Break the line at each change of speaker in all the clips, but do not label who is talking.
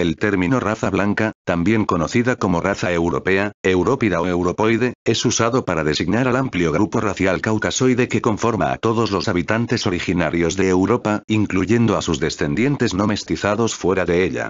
El término raza blanca, también conocida como raza europea, európida o europoide, es usado para designar al amplio grupo racial caucasoide que conforma a todos los habitantes originarios de Europa, incluyendo a sus descendientes no mestizados fuera de ella.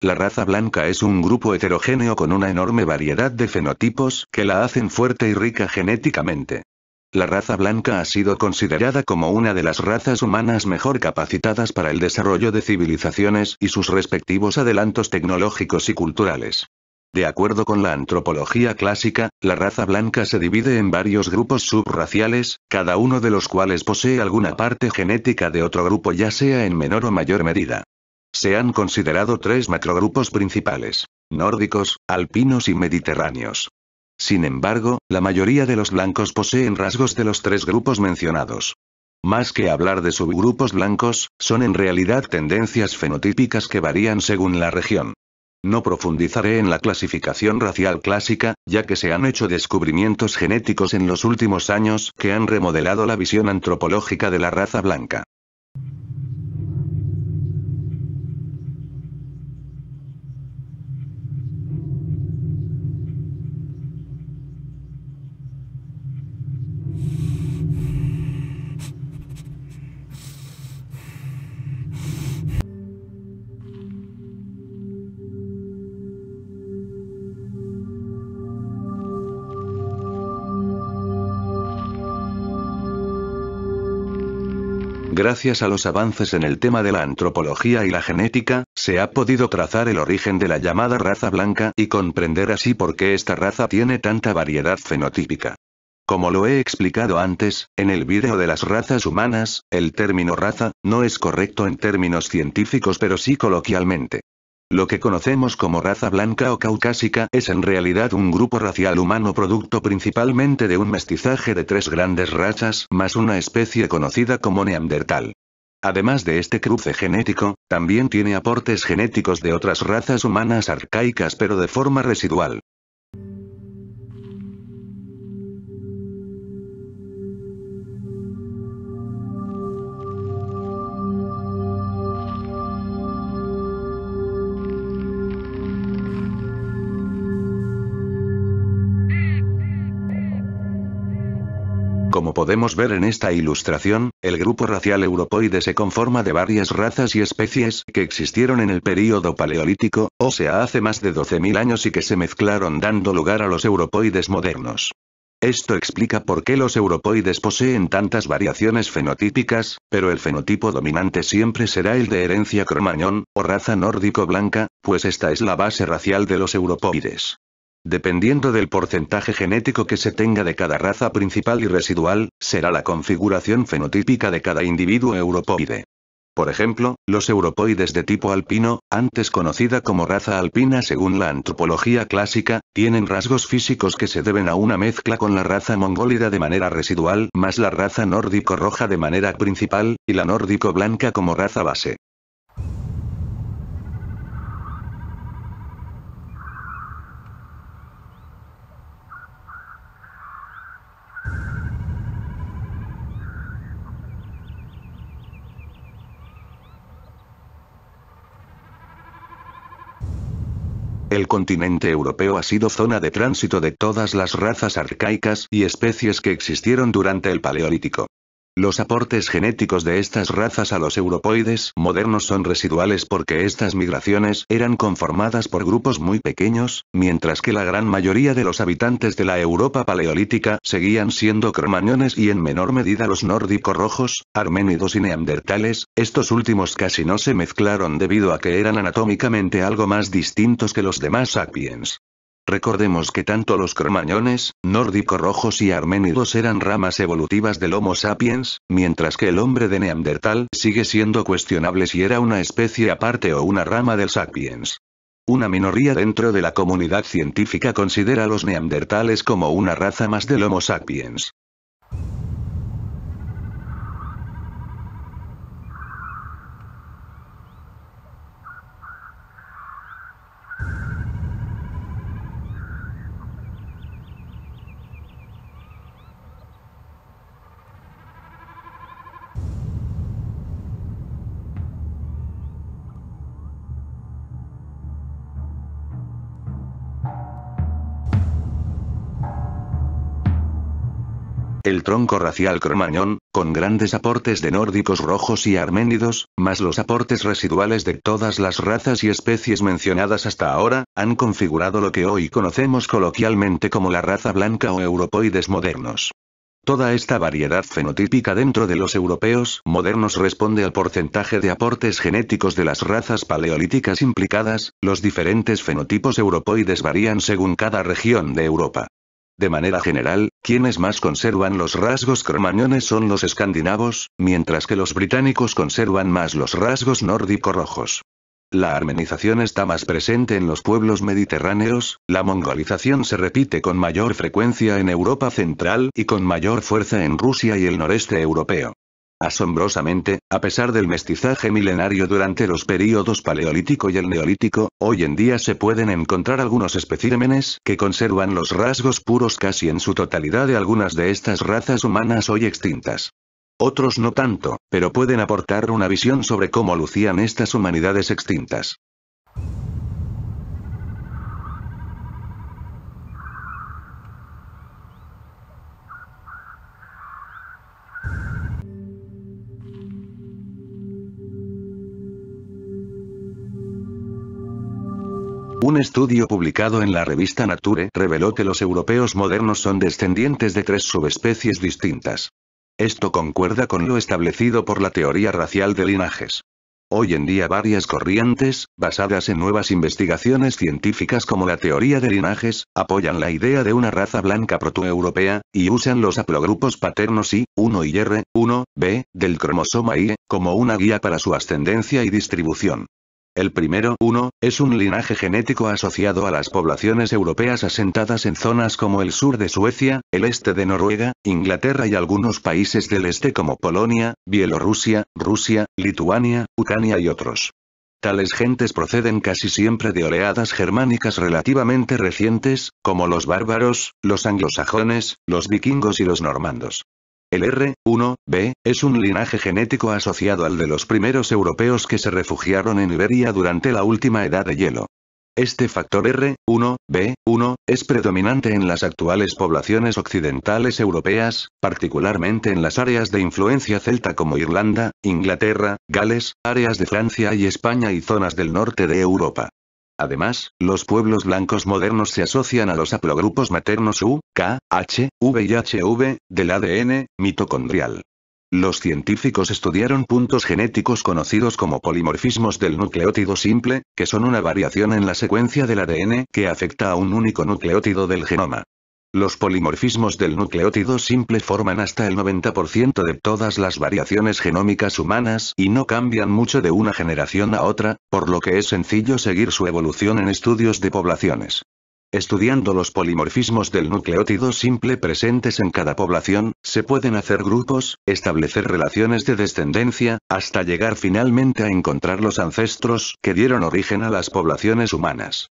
La raza blanca es un grupo heterogéneo con una enorme variedad de fenotipos que la hacen fuerte y rica genéticamente. La raza blanca ha sido considerada como una de las razas humanas mejor capacitadas para el desarrollo de civilizaciones y sus respectivos adelantos tecnológicos y culturales. De acuerdo con la antropología clásica, la raza blanca se divide en varios grupos subraciales, cada uno de los cuales posee alguna parte genética de otro grupo ya sea en menor o mayor medida. Se han considerado tres macrogrupos principales, nórdicos, alpinos y mediterráneos. Sin embargo, la mayoría de los blancos poseen rasgos de los tres grupos mencionados. Más que hablar de subgrupos blancos, son en realidad tendencias fenotípicas que varían según la región. No profundizaré en la clasificación racial clásica, ya que se han hecho descubrimientos genéticos en los últimos años que han remodelado la visión antropológica de la raza blanca. Gracias a los avances en el tema de la antropología y la genética, se ha podido trazar el origen de la llamada raza blanca y comprender así por qué esta raza tiene tanta variedad fenotípica. Como lo he explicado antes, en el vídeo de las razas humanas, el término raza, no es correcto en términos científicos pero sí coloquialmente. Lo que conocemos como raza blanca o caucásica es en realidad un grupo racial humano producto principalmente de un mestizaje de tres grandes razas más una especie conocida como neandertal. Además de este cruce genético, también tiene aportes genéticos de otras razas humanas arcaicas pero de forma residual. Como podemos ver en esta ilustración, el grupo racial europoide se conforma de varias razas y especies que existieron en el período paleolítico, o sea hace más de 12.000 años y que se mezclaron dando lugar a los europoides modernos. Esto explica por qué los europoides poseen tantas variaciones fenotípicas, pero el fenotipo dominante siempre será el de herencia cromañón, o raza nórdico-blanca, pues esta es la base racial de los europoides. Dependiendo del porcentaje genético que se tenga de cada raza principal y residual, será la configuración fenotípica de cada individuo europoide. Por ejemplo, los europoides de tipo alpino, antes conocida como raza alpina según la antropología clásica, tienen rasgos físicos que se deben a una mezcla con la raza mongólida de manera residual más la raza nórdico roja de manera principal, y la nórdico blanca como raza base. El continente europeo ha sido zona de tránsito de todas las razas arcaicas y especies que existieron durante el Paleolítico. Los aportes genéticos de estas razas a los europoides modernos son residuales porque estas migraciones eran conformadas por grupos muy pequeños, mientras que la gran mayoría de los habitantes de la Europa paleolítica seguían siendo cromañones y en menor medida los nórdicos rojos, arménidos y neandertales, estos últimos casi no se mezclaron debido a que eran anatómicamente algo más distintos que los demás sapiens. Recordemos que tanto los cromañones, nórdico-rojos y arménidos eran ramas evolutivas del Homo sapiens, mientras que el hombre de Neandertal sigue siendo cuestionable si era una especie aparte o una rama del sapiens. Una minoría dentro de la comunidad científica considera a los neandertales como una raza más del Homo sapiens. el tronco racial cromañón, con grandes aportes de nórdicos rojos y arménidos, más los aportes residuales de todas las razas y especies mencionadas hasta ahora, han configurado lo que hoy conocemos coloquialmente como la raza blanca o europoides modernos. Toda esta variedad fenotípica dentro de los europeos modernos responde al porcentaje de aportes genéticos de las razas paleolíticas implicadas, los diferentes fenotipos europoides varían según cada región de Europa. De manera general, quienes más conservan los rasgos cromañones son los escandinavos, mientras que los británicos conservan más los rasgos nórdico-rojos. La armenización está más presente en los pueblos mediterráneos, la mongolización se repite con mayor frecuencia en Europa central y con mayor fuerza en Rusia y el noreste europeo. Asombrosamente, a pesar del mestizaje milenario durante los períodos paleolítico y el neolítico, hoy en día se pueden encontrar algunos especímenes que conservan los rasgos puros casi en su totalidad de algunas de estas razas humanas hoy extintas. Otros no tanto, pero pueden aportar una visión sobre cómo lucían estas humanidades extintas. Un estudio publicado en la revista Nature reveló que los europeos modernos son descendientes de tres subespecies distintas. Esto concuerda con lo establecido por la teoría racial de linajes. Hoy en día varias corrientes, basadas en nuevas investigaciones científicas como la teoría de linajes, apoyan la idea de una raza blanca protoeuropea, y usan los haplogrupos paternos I, 1 y R, 1, B, del cromosoma I, como una guía para su ascendencia y distribución. El primero, uno, es un linaje genético asociado a las poblaciones europeas asentadas en zonas como el sur de Suecia, el este de Noruega, Inglaterra y algunos países del este como Polonia, Bielorrusia, Rusia, Lituania, Ucrania y otros. Tales gentes proceden casi siempre de oleadas germánicas relativamente recientes, como los bárbaros, los anglosajones, los vikingos y los normandos. El R1b es un linaje genético asociado al de los primeros europeos que se refugiaron en Iberia durante la última edad de hielo. Este factor R1b1 es predominante en las actuales poblaciones occidentales europeas, particularmente en las áreas de influencia celta como Irlanda, Inglaterra, Gales, áreas de Francia y España y zonas del norte de Europa. Además, los pueblos blancos modernos se asocian a los haplogrupos maternos U, K, H, V y HV, del ADN, mitocondrial. Los científicos estudiaron puntos genéticos conocidos como polimorfismos del nucleótido simple, que son una variación en la secuencia del ADN que afecta a un único nucleótido del genoma. Los polimorfismos del nucleótido simple forman hasta el 90% de todas las variaciones genómicas humanas y no cambian mucho de una generación a otra, por lo que es sencillo seguir su evolución en estudios de poblaciones. Estudiando los polimorfismos del nucleótido simple presentes en cada población, se pueden hacer grupos, establecer relaciones de descendencia, hasta llegar finalmente a encontrar los ancestros que dieron origen a las poblaciones humanas.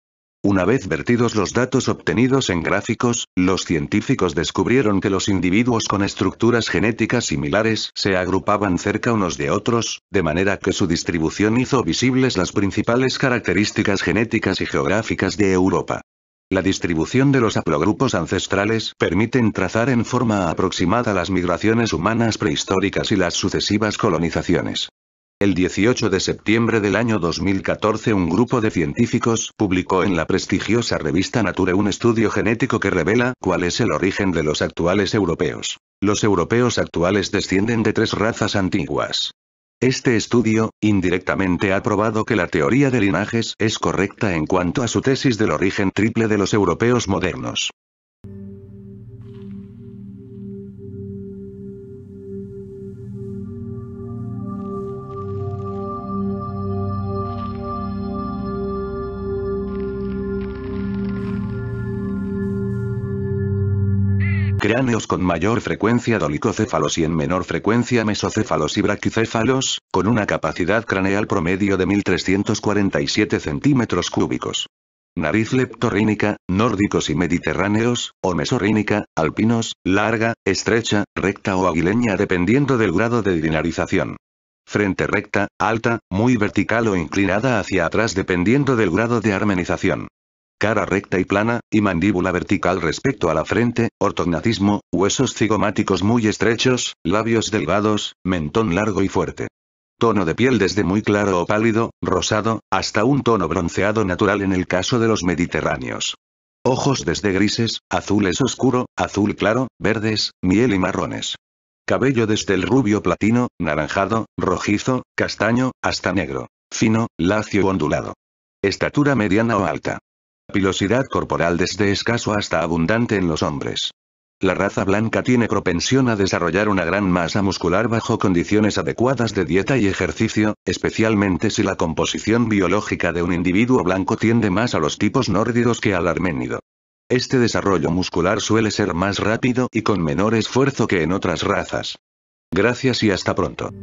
Una vez vertidos los datos obtenidos en gráficos, los científicos descubrieron que los individuos con estructuras genéticas similares se agrupaban cerca unos de otros, de manera que su distribución hizo visibles las principales características genéticas y geográficas de Europa. La distribución de los haplogrupos ancestrales permiten trazar en forma aproximada las migraciones humanas prehistóricas y las sucesivas colonizaciones. El 18 de septiembre del año 2014 un grupo de científicos publicó en la prestigiosa revista Nature un estudio genético que revela cuál es el origen de los actuales europeos. Los europeos actuales descienden de tres razas antiguas. Este estudio, indirectamente ha probado que la teoría de linajes es correcta en cuanto a su tesis del origen triple de los europeos modernos. cráneos con mayor frecuencia dolicocéfalos y en menor frecuencia mesocéfalos y braquicéfalos, con una capacidad craneal promedio de 1.347 centímetros cúbicos. Nariz leptorrínica, nórdicos y mediterráneos, o mesorrínica, alpinos, larga, estrecha, recta o aguileña dependiendo del grado de dinarización. Frente recta, alta, muy vertical o inclinada hacia atrás dependiendo del grado de armenización cara recta y plana, y mandíbula vertical respecto a la frente, ortognatismo, huesos cigomáticos muy estrechos, labios delgados, mentón largo y fuerte. Tono de piel desde muy claro o pálido, rosado, hasta un tono bronceado natural en el caso de los mediterráneos. Ojos desde grises, azules oscuro, azul claro, verdes, miel y marrones. Cabello desde el rubio platino, naranjado, rojizo, castaño, hasta negro. Fino, lacio o ondulado. Estatura mediana o alta. Velocidad corporal desde escaso hasta abundante en los hombres. La raza blanca tiene propensión a desarrollar una gran masa muscular bajo condiciones adecuadas de dieta y ejercicio, especialmente si la composición biológica de un individuo blanco tiende más a los tipos nórdicos que al arménido. Este desarrollo muscular suele ser más rápido y con menor esfuerzo que en otras razas. Gracias y hasta pronto.